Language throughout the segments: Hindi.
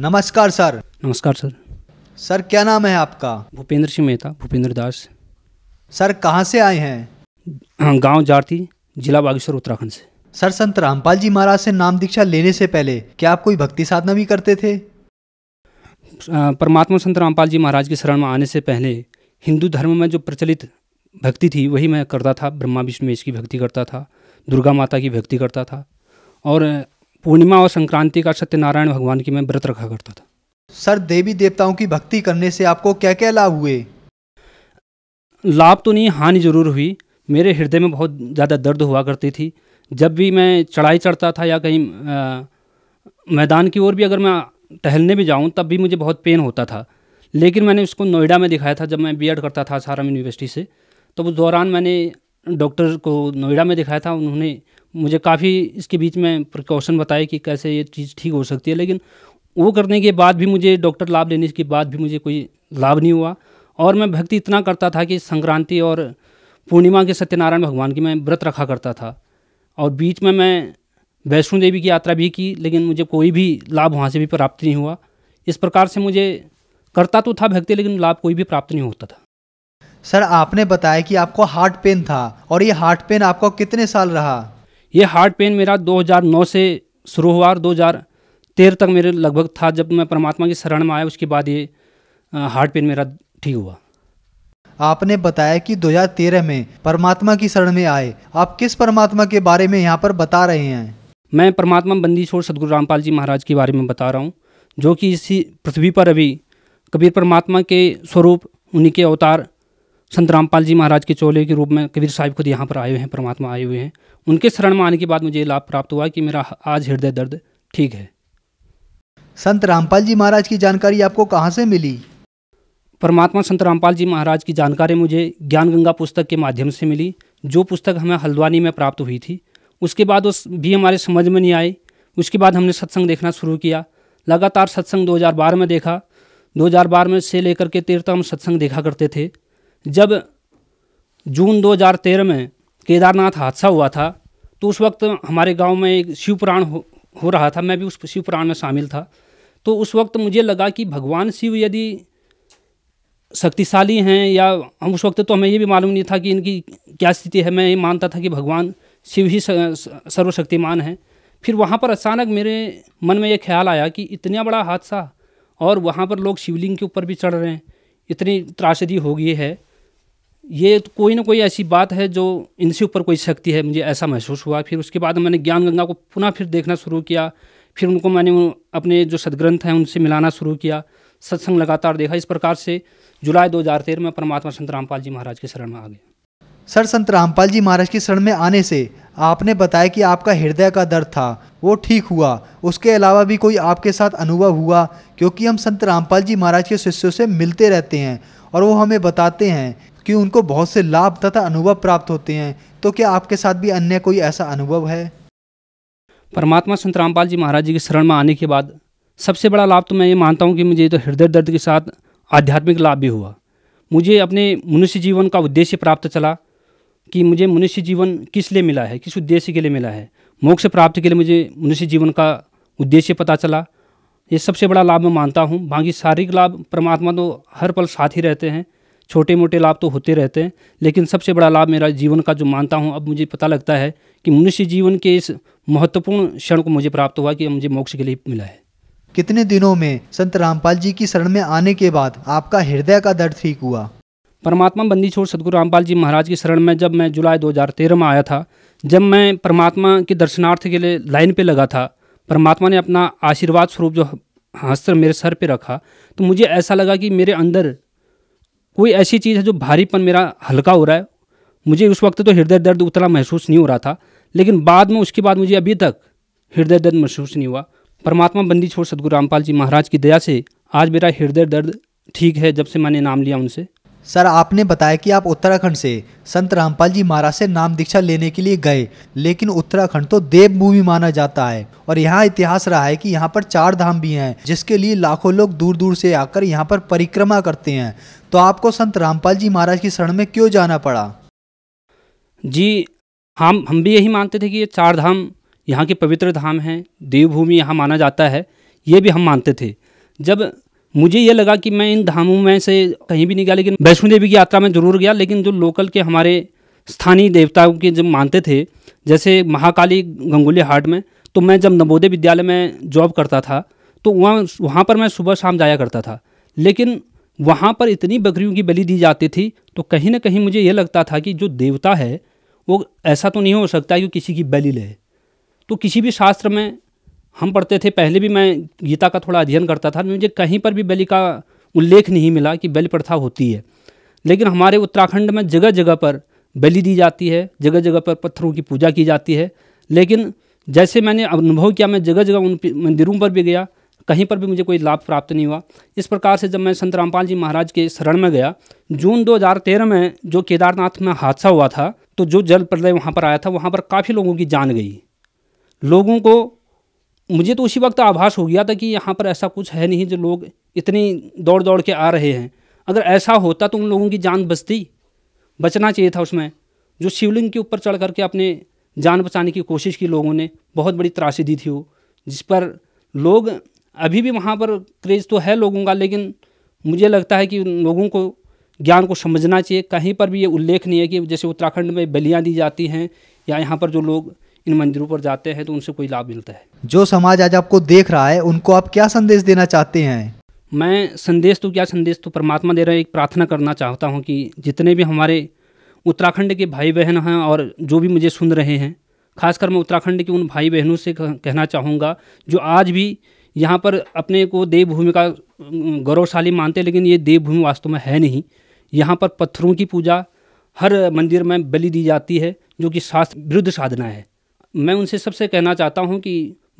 नमस्कार सर नमस्कार सर सर क्या नाम है आपका भूपेंद्र सिंह मेहता भूपेंद्र दास सर कहाँ से आए हैं हाँ, गांव जारती जिला बागेश्वर उत्तराखंड से सर संत रामपाल जी महाराज से नाम दीक्षा लेने से पहले क्या आप कोई भक्ति साधना भी करते थे परमात्मा संत रामपाल जी महाराज के शरण में आने से पहले हिंदू धर्म में जो प्रचलित भक्ति थी वही मैं करता था ब्रह्मा विष्णु महेश की भक्ति करता था दुर्गा माता की भक्ति करता था और पूर्णिमा और संक्रांति का सत्यनारायण भगवान की मैं व्रत रखा करता था सर देवी देवताओं की भक्ति करने से आपको क्या क्या लाभ हुए लाभ तो नहीं हानि जरूर हुई मेरे हृदय में बहुत ज़्यादा दर्द हुआ करती थी जब भी मैं चढ़ाई चढ़ता था या कहीं आ, मैदान की ओर भी अगर मैं टहलने भी जाऊँ तब भी मुझे बहुत पेन होता था लेकिन मैंने उसको नोएडा में दिखाया था जब मैं बी करता था सारम यूनिवर्सिटी से तो उस दौरान मैंने डॉक्टर को नोएडा में दिखाया था उन्होंने मुझे काफ़ी इसके बीच में प्रिकॉशन बताए कि कैसे ये चीज़ ठीक हो सकती है लेकिन वो करने के बाद भी मुझे डॉक्टर लाभ लेने के बाद भी मुझे कोई लाभ नहीं हुआ और मैं भक्ति इतना करता था कि संक्रांति और पूर्णिमा के सत्यनारायण भगवान की मैं व्रत रखा करता था और बीच में मैं वैष्णो देवी की यात्रा भी की लेकिन मुझे कोई भी लाभ वहाँ से भी प्राप्त नहीं हुआ इस प्रकार से मुझे करता तो था भक्ति लेकिन लाभ कोई भी प्राप्त नहीं होता था सर आपने बताया कि आपको हार्ट पेन था और ये हार्ट पेन आपको कितने साल रहा ये हार्ट पेन मेरा 2009 से शुरू हुआ और 2013 तक मेरे लगभग था जब मैं परमात्मा की शरण में आया उसके बाद ये हार्ट पेन मेरा ठीक हुआ आपने बताया कि 2013 में परमात्मा की शरण में आए आप किस परमात्मा के बारे में यहाँ पर बता रहे हैं मैं परमात्मा बंदी छोड़ सदगुरु रामपाल जी महाराज के बारे में बता रहा हूँ जो कि इसी पृथ्वी पर अभी कबीर परमात्मा के स्वरूप उन्हीं के अवतार संत रामपाल जी महाराज के चोले के रूप में कबीर साहिब खुद यहाँ पर आए हुए हैं परमात्मा आए हुए हैं उनके शरण में आने के बाद मुझे लाभ प्राप्त हुआ कि मेरा आज हृदय दर्द ठीक है संत रामपाल जी महाराज की जानकारी आपको कहाँ से मिली परमात्मा संत रामपाल जी महाराज की जानकारी मुझे ज्ञान गंगा पुस्तक के माध्यम से मिली जो पुस्तक हमें हल्द्वानी में प्राप्त हुई थी उसके बाद उस भी हमारे समझ में नहीं आई उसके बाद हमने सत्संग देखना शुरू किया लगातार सत्संग 2012 में देखा 2012 में से लेकर के हम सत्संग देखा करते थे जब जून 2013 में केदारनाथ हादसा हुआ था तो उस वक्त हमारे गांव में एक शिवपुराण हो, हो रहा था मैं भी उस शिवपुराण में शामिल था तो उस वक्त मुझे लगा कि भगवान शिव यदि शक्तिशाली हैं या हम उस वक्त तो हमें ये भी मालूम नहीं था कि इनकी क्या स्थिति है मैं ये मानता था कि भगवान शिव ही सर्वशक्तिमान हैं फिर वहाँ पर अचानक मेरे मन में ये ख्याल आया कि इतना बड़ा हादसा और वहाँ पर लोग शिवलिंग के ऊपर भी चढ़ रहे हैं इतनी त्रासदी हो गई है ये तो कोई ना कोई ऐसी बात है जो इनसे ऊपर कोई शक्ति है मुझे ऐसा महसूस हुआ फिर उसके बाद मैंने ज्ञान गंगा को पुनः फिर देखना शुरू किया फिर उनको मैंने अपने जो सदग्रंथ हैं उनसे मिलाना शुरू किया सत्संग लगातार देखा इस प्रकार से जुलाई 2013 में परमात्मा संत रामपाल जी महाराज के शरण में आ गया सर संत रामपाल जी महाराज की शरण में आने से आपने बताया कि आपका हृदय का दर्द था वो ठीक हुआ उसके अलावा भी कोई आपके साथ अनुभव हुआ क्योंकि हम संत रामपाल जी महाराज के शिष्यों से मिलते रहते हैं और वो हमें बताते हैं कि उनको बहुत से लाभ तथा अनुभव प्राप्त होते हैं तो क्या आपके साथ भी अन्य कोई ऐसा अनुभव है परमात्मा संत रामपाल जी महाराज जी के शरण में आने के बाद सबसे बड़ा लाभ तो मैं ये मानता हूँ कि मुझे तो हृदय दर्द के साथ आध्यात्मिक लाभ भी हुआ मुझे अपने मनुष्य जीवन का उद्देश्य प्राप्त चला कि मुझे मनुष्य जीवन किस लिए मिला है किस उद्देश्य के लिए मिला है मोक्ष प्राप्ति के लिए मुझे मनुष्य जीवन का उद्देश्य पता चला ये सबसे बड़ा लाभ मैं मानता हूँ बाकी शारीरिक लाभ परमात्मा तो हर पल साथ ही रहते हैं छोटे मोटे लाभ तो होते रहते हैं लेकिन सबसे बड़ा लाभ मेरा जीवन का जो मानता हूँ अब मुझे पता लगता है कि मनुष्य जीवन के इस महत्वपूर्ण क्षण को मुझे प्राप्त हुआ कि मुझे मोक्ष के लिए मिला है कितने दिनों में संत रामपाल जी की शरण में आने के बाद आपका हृदय का दर्द ठीक हुआ परमात्मा बंदी छोड़ सदगुरु रामपाल जी महाराज की शरण में जब मैं जुलाई 2013 में आया था जब मैं परमात्मा के दर्शनार्थ के लिए लाइन पे लगा था परमात्मा ने अपना आशीर्वाद स्वरूप जो हस्त्र मेरे सर पे रखा तो मुझे ऐसा लगा कि मेरे अंदर कोई ऐसी चीज़ है जो भारीपन मेरा हल्का हो रहा है मुझे उस वक्त तो हृदय दर्द उतना महसूस नहीं हो रहा था लेकिन बाद में उसके बाद मुझे अभी तक हृदय दर्द महसूस नहीं हुआ परमात्मा बंदी छोड़ सदगुरु रामपाल जी महाराज की दया से आज मेरा हृदय दर्द ठीक है जब से मैंने नाम लिया उनसे सर आपने बताया कि आप उत्तराखंड से संत रामपाल जी महाराज से नाम दीक्षा लेने के लिए गए लेकिन उत्तराखंड तो देवभूमि माना जाता है और यहाँ इतिहास रहा है कि यहाँ पर चार धाम भी हैं जिसके लिए लाखों लोग दूर दूर से आकर यहाँ पर परिक्रमा करते हैं तो आपको संत रामपाल जी महाराज की शरण में क्यों जाना पड़ा जी हम हम भी यही मानते थे कि ये चार धाम यहाँ के पवित्र धाम हैं देवभूमि यहाँ माना जाता है ये भी हम मानते थे जब मुझे ये लगा कि मैं इन धामों में से कहीं भी नहीं गया लेकिन वैष्णो देवी की यात्रा में जरूर गया लेकिन जो लोकल के हमारे स्थानीय देवताओं के जब मानते थे जैसे महाकाली गंगुली हाट में तो मैं जब नवोदय विद्यालय में जॉब करता था तो वहाँ वहाँ पर मैं सुबह शाम जाया करता था लेकिन वहाँ पर इतनी बकरियों की बलि दी जाती थी तो कहीं ना कहीं मुझे ये लगता था कि जो देवता है वो ऐसा तो नहीं हो सकता कि किसी की बलि ले तो किसी भी शास्त्र में हम पढ़ते थे पहले भी मैं गीता का थोड़ा अध्ययन करता था मुझे कहीं पर भी बलि का उल्लेख नहीं मिला कि बलि प्रथा होती है लेकिन हमारे उत्तराखंड में जगह जगह पर बलि दी जाती है जगह जगह पर पत्थरों की पूजा की जाती है लेकिन जैसे मैंने अनुभव किया मैं जगह जगह उन मंदिरों पर भी गया कहीं पर भी मुझे कोई लाभ प्राप्त नहीं हुआ इस प्रकार से जब मैं संत रामपाल जी महाराज के शरण में गया जून 2013 में जो केदारनाथ में हादसा हुआ था तो जो जल प्रलय वहाँ पर आया था वहाँ पर काफ़ी लोगों की जान गई लोगों को मुझे तो उसी वक्त आभास हो गया था कि यहाँ पर ऐसा कुछ है नहीं जो लोग इतनी दौड़ दौड़ के आ रहे हैं अगर ऐसा होता तो उन लोगों की जान बचती बचना चाहिए था उसमें जो शिवलिंग के ऊपर चढ़ करके अपने जान बचाने की कोशिश की लोगों ने बहुत बड़ी त्रासी दी थी वो जिस पर लोग अभी भी वहाँ पर क्रेज़ तो है लोगों का लेकिन मुझे लगता है कि लोगों को ज्ञान को समझना चाहिए कहीं पर भी ये उल्लेख नहीं है कि जैसे उत्तराखंड में बलियाँ दी जाती हैं या यहाँ पर जो लोग इन मंदिरों पर जाते हैं तो उनसे कोई लाभ मिलता है जो समाज आज आपको देख रहा है उनको आप क्या संदेश देना चाहते हैं मैं संदेश तो क्या संदेश तो परमात्मा दे रहा है एक प्रार्थना करना चाहता हूँ कि जितने भी हमारे उत्तराखंड के भाई बहन हैं और जो भी मुझे सुन रहे हैं खासकर मैं उत्तराखंड के उन भाई बहनों से कहना चाहूँगा जो आज भी यहाँ पर अपने को देवभूमि का गौरवशाली मानते हैं लेकिन ये देवभूमि वास्तव में है नहीं यहाँ पर पत्थरों की पूजा हर मंदिर में बलि दी जाती है जो कि शास्त्र विरुद्ध साधना है मैं उनसे सबसे कहना चाहता हूँ कि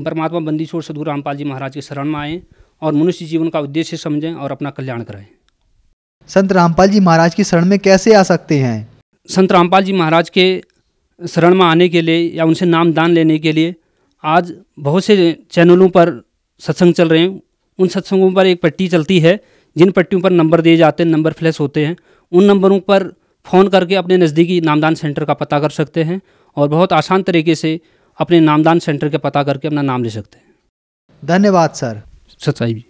परमात्मा बंदी छोड़ सदगुरु रामपाल जी महाराज के शरण में आएँ और मनुष्य जीवन का उद्देश्य समझें और अपना कल्याण करें संत रामपाल जी महाराज की शरण में कैसे आ सकते हैं संत रामपाल जी महाराज के शरण में आने के लिए या उनसे नाम दान लेने के लिए आज बहुत से चैनलों पर सत्संग चल रहे हैं उन सत्संगों पर एक पट्टी चलती है जिन पट्टियों पर नंबर दिए जाते हैं नंबर फ्लैश होते हैं उन नंबरों पर फ़ोन करके अपने नज़दीकी नामदान सेंटर का पता कर सकते हैं और बहुत आसान तरीके से अपने नामदान सेंटर का पता करके अपना नाम ले सकते हैं धन्यवाद सर सच्चाई जी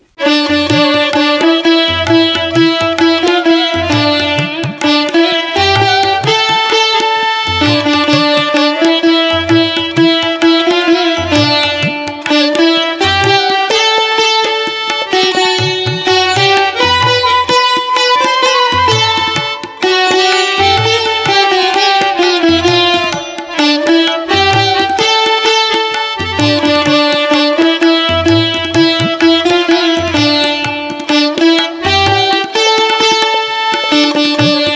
Música